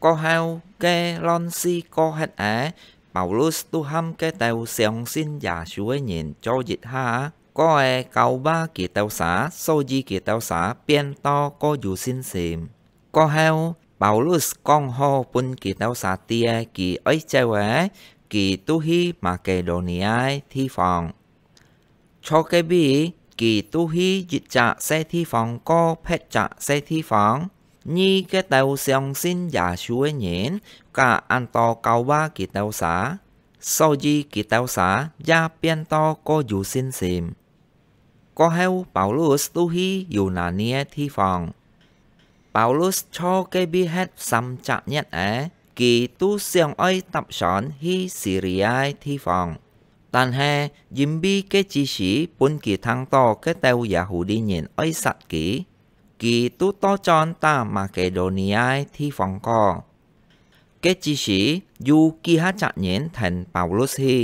có hao ke lon si có hết á Paulus tu ham ke tàu xiong xin giả suối nhìn cho dịch ha có e cầu ba kỳ tàu xã sô di kỳ tàu xã biên to có dù xin xìm có hao Paulus con ho pun kỳ tàu xã tia e, kỳ ấy chơi ế, kỳ tu hi mà kề đồ ni ai thi phòng cho cái bì, kỳ tu hi dịch trả xe thi phòng có phép trả xe thi phòng Nhi cái tàu xong xin giả chúa nhện, cả an to cao ba kỳ tàu xá. Sau gì kỳ tàu xá, gia biên to có dù xin xìm. Có heo Paulus tu hi dù nà nia thi phòng. Paulus cho cái bi hết xăm chạm nhất ế kỳ tu xong ấy tập sọn hi Syria thi phòng. Tàn hè, dìm bi cái chi sĩ bốn kỳ thăng to cái tàu giả hủ đi nhện ấy sạch kỹ. กีตุโตจอนตามาเกโดเนียที่ฟังก็เกจิสิยูกิฮะจัเนถันเปาลุสฮี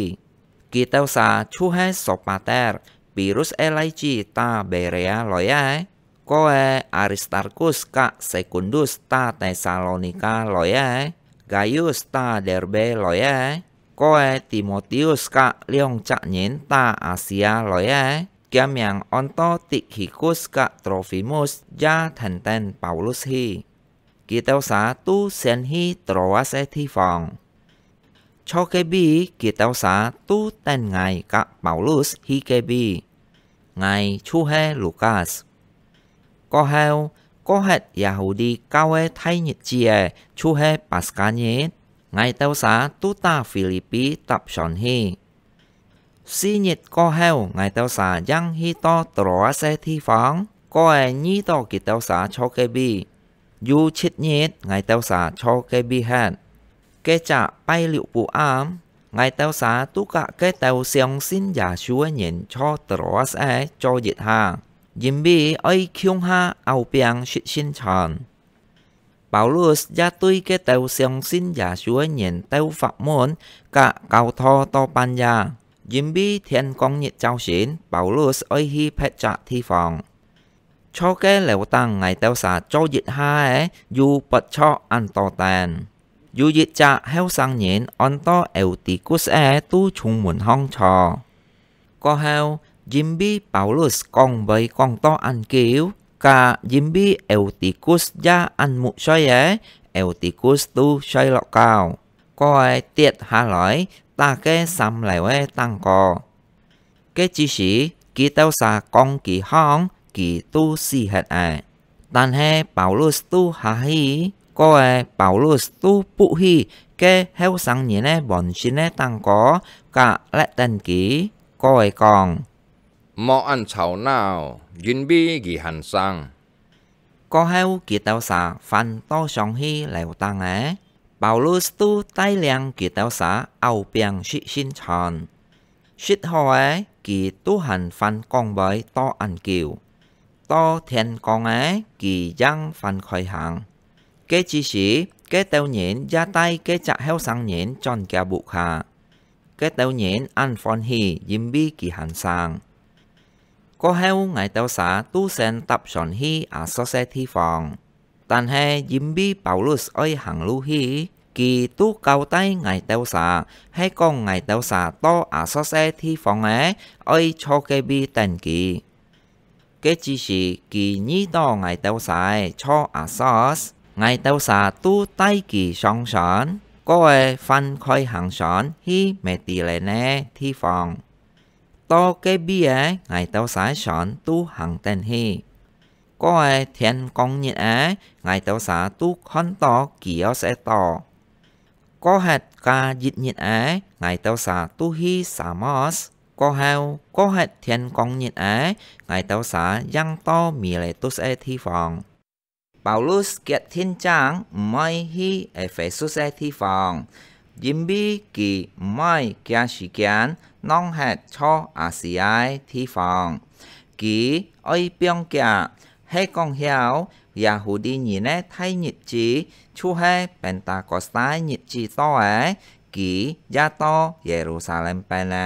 กิเตวซาชูเฮสโปาเตอร์ปิรุสเอไลจิตาเบเรียลอยเอโคเออาริสตาร์กุสกัะเซคุนดุสตาเทซาโลนิกาลอยเอกายุสตาเดอร์เบลอยเอโคเอติโมติอุสกะเลียงจัเนตาอาเซียลอยเอ Kiam yang onto tikhikus ka Trofimus ja tenten Paulus hi. Kitau sa tu sen hi troas e thi phòng. Cho kê bi kitau sa tu tên ngài ka Paulus hi kê bi. Ngài chu he Lucas. Có heo, có hết Yahudi cao e thay nhiệt chìa chu he Pascaniet. Ngài tao sa tu ta Philippi tập sòn hi. สิ่งก็เหวไงเต่าสาจังฮิตต่อตัวเสที่ฟังก็เอ็นยี่ต่อกิเต่าสาโชเกบีอยู่ชิดเนี้ไงเต่าสาโชเกบีแฮนเกจะไปหลิวปูอ้ามไงเต่าสาตุกะเกเต่าเสียงสิ่งอย่าช่วยเห็นยชอตัวเสจอยิดฮายิ่งบีไอคิงฮาเอาเปียงชิดชินชอนเปาลุสจะตุยเกเต่าเสียงสิ่งอย่าช่วยเห็นเต่าฝักมนกะเกาทอต่อปัญญา準備天光日朝前，保羅愛去撇扎地方。初嘅流當捱到啥做熱下嘅，要不錯按多單。要熱扎後生年按多有地故事都充滿康錯。過後，準備保羅講俾講多按橋，cả 準備有地故事也按木衰嘅，有地故事都衰落 cao。có ai tiết hạ lại ta cái xăm lại với e tăng cò. Cái chỉ sĩ kỳ tao xa con kỳ hong kỳ tu si hạt à. Tàn hê Paulus tu hạ hi, có ai Paulus tu bụ hi cái heo sáng nhé nè e bọn xin nè e tăng có cả lẽ tên kỳ, có ai còn. Mọ ăn chảo nào, duyên bi kỳ hành sang. Có heo kỳ tao xa phan to song hi lèo tăng á. À. Paulus tu tay liang kỳ tao xã ao biang shi xin tròn. Shit hỏi kỳ tu hành phan con bởi to ăn kiều. To thiền con ấy kỳ giang phan khỏi hàng. Kế chi sĩ, kế tao nhện ra tay kế chạ heo sang nhện tròn kẹo bụ khả. Kế tao nhện ăn phon hì dìm bi kỳ hàn sang. Có heo ngài tao xã tu sen tập sòn hi à so xe thi phòng. Tàn hè dìm bi Paulus ơi hàng lưu hi kỳ tu cao tay ngài teo xà hay con ngài teo xà to à so xe thi phòng é ơi cho kê bi tèn kỳ cái chỉ sĩ kỳ nhí to ngài teo xài cho à so ngài teo xà tu tay kỳ song sẵn có ai phân khơi hàng sẵn hi mẹ tỷ lệ nè thi phòng to cái bi é ngài teo xài sẵn tu hàng tên hi có ai thiên công nhiệt á ngài tao xá tu khăn to kỳ áo sẽ to có hạt ca dịch nhiệt á ngày tàu xả tu hi xả mos có hao có hạt thiên công nhiệt á ngày tàu xả giang to mì lệ tu sẽ thi phòng Paulus kiệt thiên trang mai hi ở Ephesus e thi phòng Jim bi kỳ mai kia sĩ kiến nong hạt cho sĩ ASEAN thi phòng kỳ ơi biong kia hay con hiểu ยาฮูดีนี่น่ไทยหยิบจีชูให้เป็นตากอสไตหยิบจีต่อเอ๋กียาโตเยรูซาเล็มไปน่